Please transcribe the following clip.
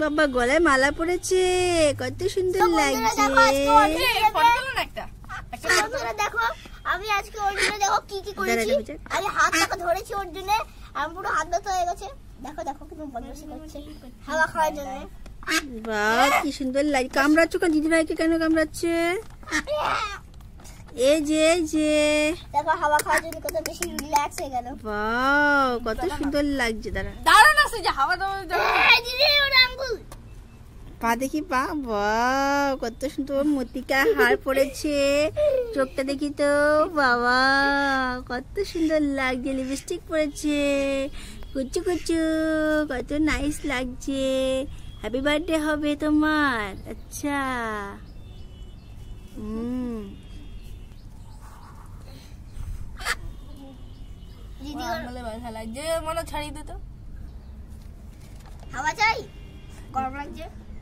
বাবা গলায় মালা পড়েছে কত সুন্দর লাগছে আমি আজকে ওর জন্য দেখো কি কি ধরেছি ওর জন্য হাত হয়ে গেছে দেখো বাহ কি সুন্দর কেন কামড়াচ্ছে যে যে দেখো হাওয়া কত বাহ কত সুন্দর লাগছে দাঁড়া দাঁড়ান পা দেখি পা বাহ কত সুন্দর মতিকা হার পড়েছে চোখটা দেখি তো বাবা কত সুন্দর লাগছে লিপস্টিক পড়েছে কুচু কুচু কত নাইস লাগছে হ্যাপি বার্থডে হবে তোমার আচ্ছা মনে ছাড়িয়ে দিত হাওয়া চাই গরম লাগছে